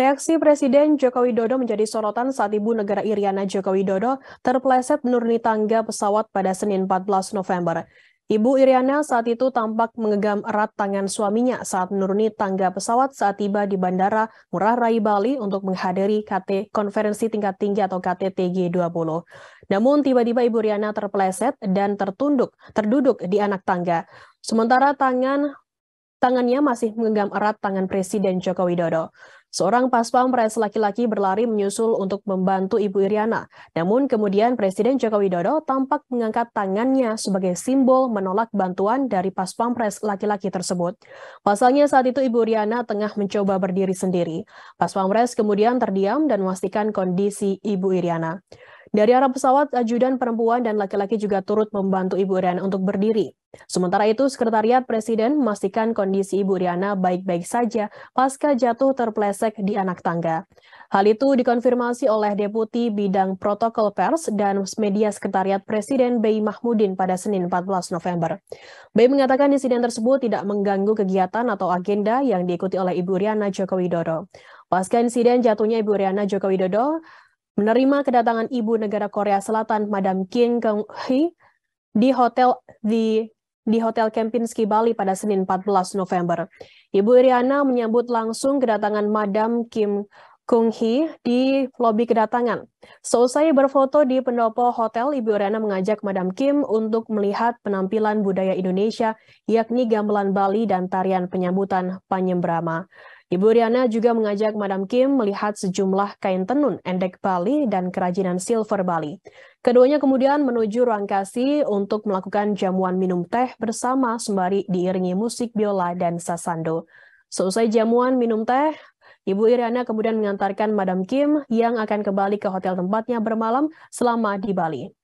Reaksi Presiden Joko Widodo menjadi sorotan saat Ibu Negara Iriana Joko Widodo terpleset menuruni tangga pesawat pada Senin 14 November. Ibu Iriana saat itu tampak mengegam erat tangan suaminya saat menuruni tangga pesawat saat tiba di Bandara Murah Rai Bali untuk menghadiri KT Konferensi Tingkat Tinggi atau KTTG 20. Namun tiba-tiba Ibu Iriana terpleset dan tertunduk, terduduk di anak tangga. Sementara tangan Tangannya masih menggenggam erat tangan Presiden Joko Widodo. Seorang Paspam Pres laki-laki berlari menyusul untuk membantu Ibu Iriana. Namun kemudian Presiden Joko Widodo tampak mengangkat tangannya sebagai simbol menolak bantuan dari Paspam Pres laki-laki tersebut. Pasalnya saat itu Ibu Iriana tengah mencoba berdiri sendiri. Paspam Pres kemudian terdiam dan memastikan kondisi Ibu Iriana. Dari arah pesawat, ajudan perempuan dan laki-laki juga turut membantu Ibu Iriana untuk berdiri. Sementara itu, Sekretariat Presiden memastikan kondisi Ibu Riana baik-baik saja pasca jatuh terpleset di anak tangga. Hal itu dikonfirmasi oleh Deputi Bidang Protokol Pers dan Media Sekretariat Presiden Bey Mahmudin pada Senin 14 November. Bey mengatakan insiden tersebut tidak mengganggu kegiatan atau agenda yang diikuti oleh Ibu Riana Joko Widodo. Pasca insiden jatuhnya Ibu Riana Joko Widodo, menerima kedatangan Ibu Negara Korea Selatan Madam Kim Kang-hee di Hotel The di Hotel Kempinski, Bali pada Senin 14 November. Ibu Iriana menyambut langsung kedatangan Madam Kim Kung Hee di lobi kedatangan. Selesai berfoto di pendopo hotel, Ibu Riana mengajak Madam Kim untuk melihat penampilan budaya Indonesia, yakni gamelan Bali dan tarian penyambutan Panyembrama. Ibu Riana juga mengajak Madam Kim melihat sejumlah kain tenun endek Bali dan kerajinan silver Bali. Keduanya kemudian menuju ruang kasih untuk melakukan jamuan minum teh bersama sembari diiringi musik biola dan sasando. Seusai jamuan minum teh, Ibu Iriana kemudian mengantarkan Madam Kim yang akan kembali ke hotel tempatnya bermalam selama di Bali.